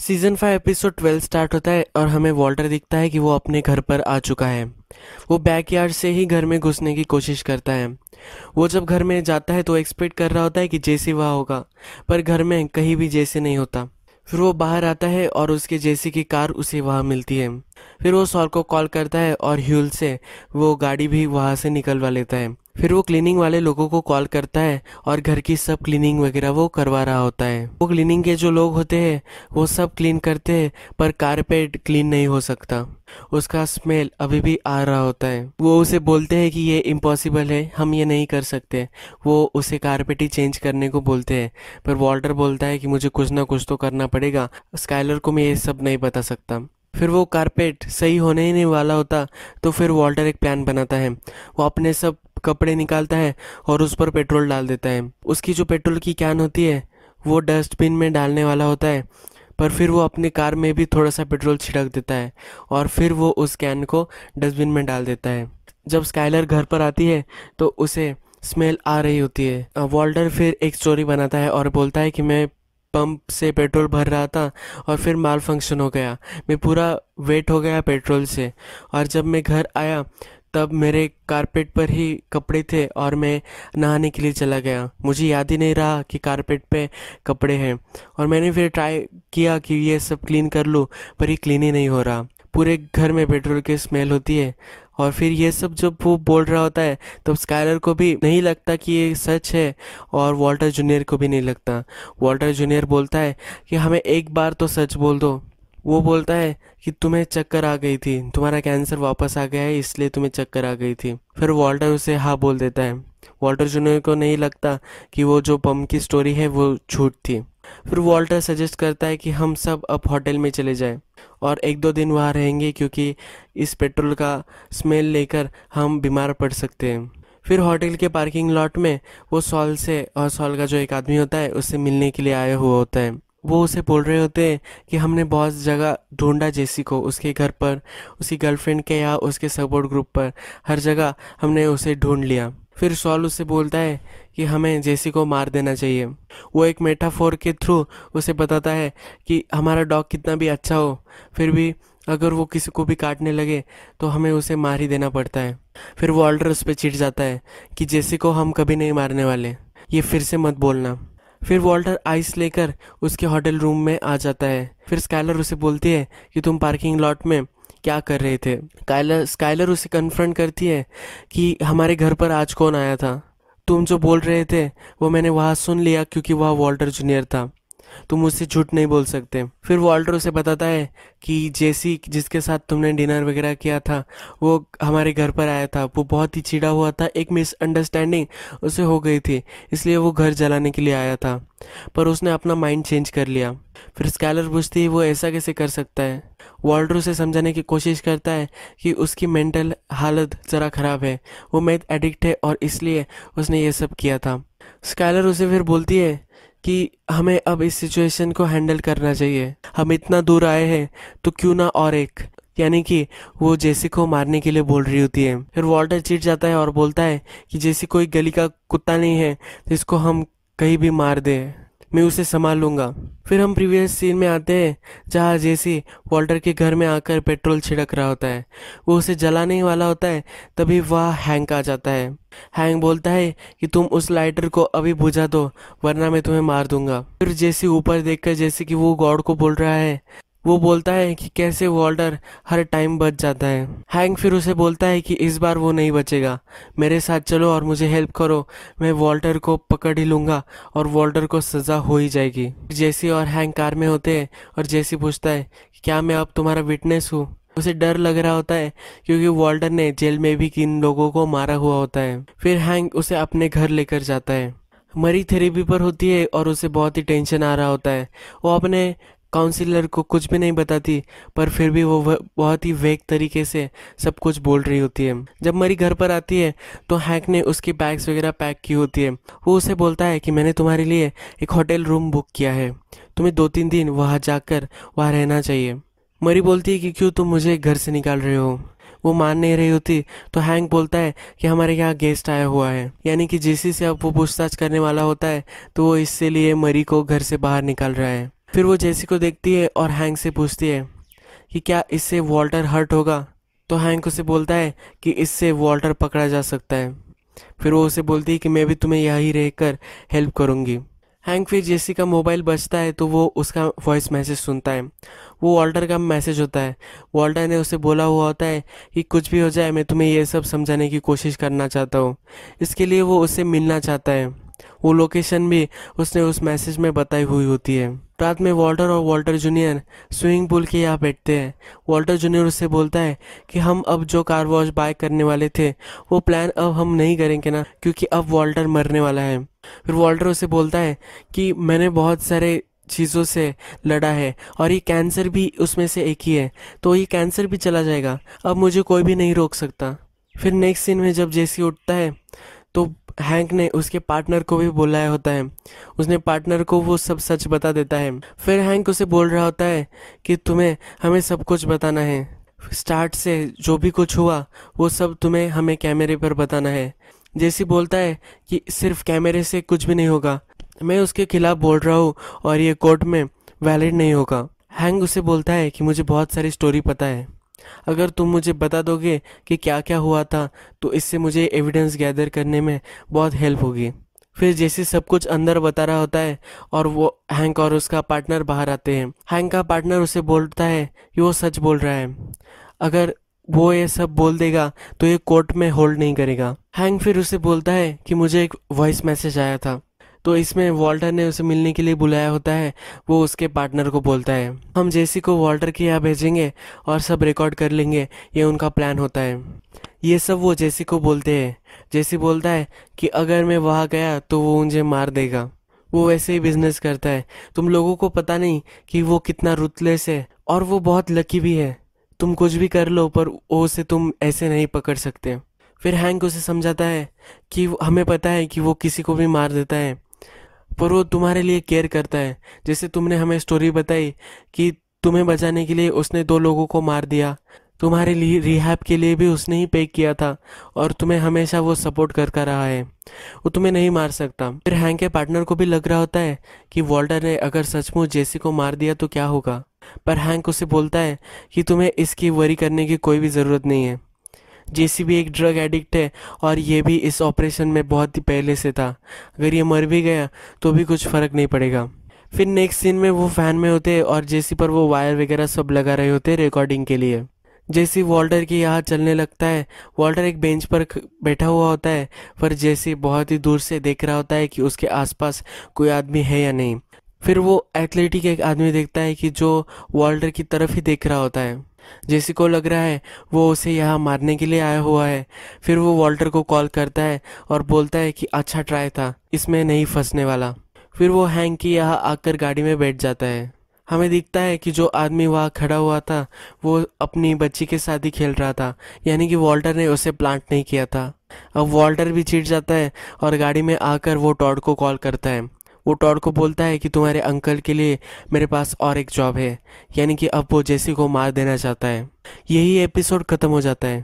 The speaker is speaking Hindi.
season five episode twelve start होता है और हमें वॉल्टर दिखता है कि वो अपने घर पर आ चुका है वो बैकयार्ड से ही घर में घुसने की कोशिश करता है वो जब घर में जाता है तो एक्सपेक्ट कर रहा होता है कि जैसे वह होगा पर घर में कहीं भी जैसे नहीं होता फिर वो बाहर आता है और उसके जैसी की कार उसे वहाँ मिलती है फिर वो सॉल को कॉल करता है और ह्यूल से वो गाड़ी भी वहाँ से निकलवा लेता है फिर वो क्लीनिंग वाले लोगों को कॉल करता है और घर की सब क्लीनिंग वगैरह वो करवा रहा होता है वो क्लीनिंग के जो लोग होते हैं वो सब क्लीन करते हैं पर कारपेट क्लीन नहीं हो सकता उसका स्मेल अभी भी आ रहा होता है वो उसे बोलते हैं कि ये इम्पॉसिबल है हम ये नहीं कर सकते वो उसे कारपेट ही चेंज करने को बोलते हैं पर वॉल्टर बोलता है कि मुझे कुछ ना कुछ तो करना पड़ेगा स्काइलर को मैं ये सब नहीं बता सकता फिर वो कारपेट सही होने ही नहीं वाला होता तो फिर वॉल्टर एक प्लान बनाता है वो अपने सब कपड़े निकालता है और उस पर पेट्रोल डाल देता है उसकी जो पेट्रोल की कैन होती है वो डस्टबिन में डालने वाला होता है पर फिर वो अपनी कार में भी थोड़ा सा पेट्रोल छिड़क देता है और फिर वो उस कैन को डस्टबिन में डाल देता है जब स्काइलर घर पर आती है तो उसे स्मेल आ रही होती है वॉल्डर फिर एक स्टोरी बनाता है और बोलता है कि मैं पंप से पेट्रोल भर रहा था और फिर माल फंक्शन हो गया मैं पूरा वेट हो गया पेट्रोल से और जब मैं घर आया तब मेरे कारपेट पर ही कपड़े थे और मैं नहाने के लिए चला गया मुझे याद ही नहीं रहा कि कारपेट पे कपड़े हैं और मैंने फिर ट्राई किया कि ये सब क्लीन कर लूँ पर ये क्लीन ही नहीं हो रहा पूरे घर में पेट्रोल की स्मेल होती है और फिर ये सब जब वो बोल रहा होता है तब तो स्कायलर को भी नहीं लगता कि ये सच है और वॉल्टर जूनियर को भी नहीं लगता वॉल्टर जूनियर बोलता है कि हमें एक बार तो सच बोल दो वो बोलता है कि तुम्हें चक्कर आ गई थी तुम्हारा कैंसर वापस आ गया है इसलिए तुम्हें चक्कर आ गई थी फिर वॉल्टर उसे हाँ बोल देता है वॉल्टर जूनियर को नहीं लगता कि वो जो पम की स्टोरी है वो झूठ थी फिर वॉल्टर सजेस्ट करता है कि हम सब अब होटल में चले जाएं और एक दो दिन वहाँ रहेंगे क्योंकि इस पेट्रोल का स्मेल लेकर हम बीमार पड़ सकते हैं फिर होटल के पार्किंग लॉट में वो सॉल से और सॉल का जो एक आदमी होता है उससे मिलने के लिए आया हुआ होता है वो उसे बोल रहे होते हैं कि हमने बहुत जगह ढूंढा जेसी को उसके घर पर उसकी गर्लफ्रेंड के या उसके सपोर्ट ग्रुप पर हर जगह हमने उसे ढूंढ लिया फिर सॉल उससे बोलता है कि हमें जेसी को मार देना चाहिए वो एक मेटाफोर के थ्रू उसे बताता है कि हमारा डॉग कितना भी अच्छा हो फिर भी अगर वो किसी को भी काटने लगे तो हमें उसे मार ही देना पड़ता है फिर ऑल्डर उस पर चिट जाता है कि जेसी को हम कभी नहीं मारने वाले ये फिर से मत बोलना फिर वॉल्टर आइस लेकर उसके होटल रूम में आ जाता है फिर स्काइलर उसे बोलती है कि तुम पार्किंग लॉट में क्या कर रहे थे काइलर स्काइलर उसे कन्फ्रंट करती है कि हमारे घर पर आज कौन आया था तुम जो बोल रहे थे वो मैंने वहाँ सुन लिया क्योंकि वह वॉल्टर जूनियर था तुम मुझसे झूठ नहीं बोल सकते फिर वॉल्टर उसे बताता है कि जेसी जिसके साथ तुमने डिनर वगैरह किया था वो हमारे घर पर आया था वो बहुत ही चिड़ा हुआ था एक मिसअंडरस्टैंडिंग उसे हो गई थी इसलिए वो घर जलाने के लिए आया था पर उसने अपना माइंड चेंज कर लिया फिर स्कैलर पूछती है वो ऐसा कैसे कर सकता है वॉल्टर उसे समझाने की कोशिश करता है कि उसकी मेंटल हालत ज़रा ख़राब है वो मैथ एडिक्ट है और इसलिए उसने ये सब किया था स्कैलर उसे फिर बोलती है कि हमें अब इस सिचुएशन को हैंडल करना चाहिए हम इतना दूर आए हैं तो क्यों ना और एक यानी कि वो जेसी को मारने के लिए बोल रही होती है फिर वॉल्टर चिट जाता है और बोलता है कि जेसी कोई गली का कुत्ता नहीं है जिसको तो इसको हम कहीं भी मार दें मैं उसे संभाल लूंगा फिर हम प्रीवियस सीन में आते हैं जहाँ जेसी वॉल्टर के घर में आकर पेट्रोल छिड़क रहा होता है वो उसे जलाने वाला होता है तभी वह हैंक आ जाता है हैंग बोलता है कि तुम उस लाइटर को अभी बुझा दो वरना मैं तुम्हें मार दूंगा फिर जेसी ऊपर देखकर जैसे कि वो गॉड को बोल रहा है वो बोलता है कि कैसे वॉल्डर हर टाइम बच जाता है हैंग फिर उसे बोलता है कि इस बार वो नहीं बचेगा मेरे साथ चलो और मुझे हेल्प करो मैं वॉल्टर को पकड़ ही लूँगा और वॉल्टर को सज़ा हो ही जाएगी जेसी और हैंक कार में होते हैं और जेसी पूछता है क्या मैं अब तुम्हारा विटनेस हूँ उसे डर लग रहा होता है क्योंकि वॉल्टर ने जेल में भी किन लोगों को मारा हुआ होता है फिर हैंक उसे अपने घर लेकर जाता है मरी थेरेपी पर होती है और उसे बहुत ही टेंशन आ रहा होता है वो अपने काउंसिलर को कुछ भी नहीं बताती पर फिर भी वो बहुत ही वेग तरीके से सब कुछ बोल रही होती है जब मरी घर पर आती है तो हैक ने उसकी बैग्स वगैरह पैक की होती है वो उसे बोलता है कि मैंने तुम्हारे लिए एक होटल रूम बुक किया है तुम्हें दो तीन दिन वहाँ जाकर वहाँ रहना चाहिए मरी बोलती है कि क्यों तुम मुझे घर से निकाल रहे हो वो मान नहीं रही होती तो हैंक बोलता है कि हमारे यहाँ गेस्ट आया हुआ है यानी कि जिसी से अब वो पूछताछ करने वाला होता है तो वो इससे लिए मरी को घर से बाहर निकाल रहा है फिर वो जेसी को देखती है और हैंक से पूछती है कि क्या इससे वॉल्टर हर्ट होगा तो हैंक उसे बोलता है कि इससे वॉल्टर पकड़ा जा सकता है फिर वो उसे बोलती है कि मैं भी तुम्हें यहीं रहकर हेल्प करूँगी हैंक फिर जेसी का मोबाइल बचता है तो वो उसका वॉइस मैसेज सुनता है वो वॉल्टर का मैसेज होता है वॉल्टर ने उसे बोला हुआ होता है कि कुछ भी हो जाए मैं तुम्हें यह सब समझाने की कोशिश करना चाहता हूँ इसके लिए वो उससे मिलना चाहता है वो लोकेशन भी उसने उस मैसेज में बताई हुई होती है रात में वॉल्टर और वॉल्टर जूनियर स्विमिंग पूल के यहाँ बैठते हैं वॉल्टर जूनियर उससे बोलता है कि हम अब जो कार वॉश बाय करने वाले थे वो प्लान अब हम नहीं करेंगे ना क्योंकि अब वॉल्टर मरने वाला है फिर वॉल्टर उसे बोलता है कि मैंने बहुत सारे चीज़ों से लड़ा है और ये कैंसर भी उसमें से एक ही है तो ये कैंसर भी चला जाएगा अब मुझे कोई भी नहीं रोक सकता फिर नेक्स्ट सीन में जब जेसी उठता है तो हैंक ने उसके पार्टनर को भी बुलाया होता है उसने पार्टनर को वो सब सच बता देता है फिर हैंक उसे बोल रहा होता है कि तुम्हें हमें सब कुछ बताना है स्टार्ट से जो भी कुछ हुआ वो सब तुम्हें हमें कैमरे पर बताना है जैसी बोलता है कि सिर्फ कैमरे से कुछ भी नहीं होगा मैं उसके खिलाफ बोल रहा हूँ और ये कोर्ट में वैलिड नहीं होगा हैंग उसे बोलता है कि मुझे बहुत सारी स्टोरी पता है अगर तुम मुझे बता दोगे कि क्या क्या हुआ था तो इससे मुझे एविडेंस गैदर करने में बहुत हेल्प होगी फिर जैसे सब कुछ अंदर बता रहा होता है और वो हैंक और उसका पार्टनर बाहर आते हैं हैंक का पार्टनर उसे बोलता है कि वो सच बोल रहा है अगर वो ये सब बोल देगा तो ये कोर्ट में होल्ड नहीं करेगा हैंक फिर उसे बोलता है कि मुझे एक वॉइस मैसेज आया था तो इसमें वॉल्टर ने उसे मिलने के लिए बुलाया होता है वो उसके पार्टनर को बोलता है हम जेसी को वॉल्टर के यहाँ भेजेंगे और सब रिकॉर्ड कर लेंगे ये उनका प्लान होता है ये सब वो जेसी को बोलते हैं जेसी बोलता है कि अगर मैं वहाँ गया तो वो मुझे मार देगा वो वैसे ही बिजनेस करता है तुम लोगों को पता नहीं कि वो कितना रुतलेस है और वो बहुत लकी भी है तुम कुछ भी कर लो पर वो उसे तुम ऐसे नहीं पकड़ सकते फिर हैंक उसे समझाता है कि हमें पता है कि वो किसी को भी मार देता है पर वो तुम्हारे लिए केयर करता है जैसे तुमने हमें स्टोरी बताई कि तुम्हें बचाने के लिए उसने दो लोगों को मार दिया तुम्हारे लिए रिहैब के लिए भी उसने ही पे किया था और तुम्हें हमेशा वो सपोर्ट करता रहा है वो तुम्हें नहीं मार सकता फिर हैंक के पार्टनर को भी लग रहा होता है कि वॉल्टर ने अगर सचमुच जेसी को मार दिया तो क्या होगा पर हैंक उसे बोलता है कि तुम्हें इसकी वरी करने की कोई भी ज़रूरत नहीं है जेसी भी एक ड्रग एडिक्ट है और ये भी इस ऑपरेशन में बहुत ही पहले से था अगर ये मर भी गया तो भी कुछ फ़र्क नहीं पड़ेगा फिर नेक्स्ट सीन में वो फैन में होते और जेसी पर वो वायर वगैरह सब लगा रहे होते रिकॉर्डिंग के लिए जेसी वॉल्टर के यहाँ चलने लगता है वॉल्टर एक बेंच पर बैठा हुआ होता है पर जेसी बहुत ही दूर से देख रहा होता है कि उसके आसपास कोई आदमी है या नहीं फिर वो एथलेटिक एक आदमी देखता है कि जो वॉल्टर की तरफ ही देख रहा होता है जैसे को लग रहा है वो उसे यहाँ मारने के लिए आया हुआ है फिर वो वॉल्टर को कॉल करता है और बोलता है कि अच्छा ट्राई था इसमें नहीं फंसने वाला फिर वो हैंग की यहाँ आकर गाड़ी में बैठ जाता है हमें दिखता है कि जो आदमी वहाँ खड़ा हुआ था वो अपनी बच्ची के साथ ही खेल रहा था यानी कि वॉल्टर ने उसे प्लांट नहीं किया था अब वॉल्टर भी चिट जाता है और गाड़ी में आकर वो टॉड को कॉल करता है वो टॉड को बोलता है कि तुम्हारे अंकल के लिए मेरे पास और एक जॉब है यानी कि अब वो जेसी को मार देना चाहता है यही एपिसोड ख़त्म हो जाता है